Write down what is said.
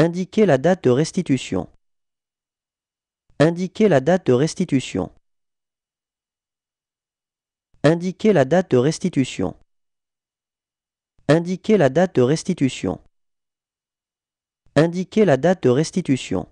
Indiquer la date de restitution. Indiquer la date de restitution. Indiquer la date de restitution. Indiquer la date de restitution. Indiquer la date restitution.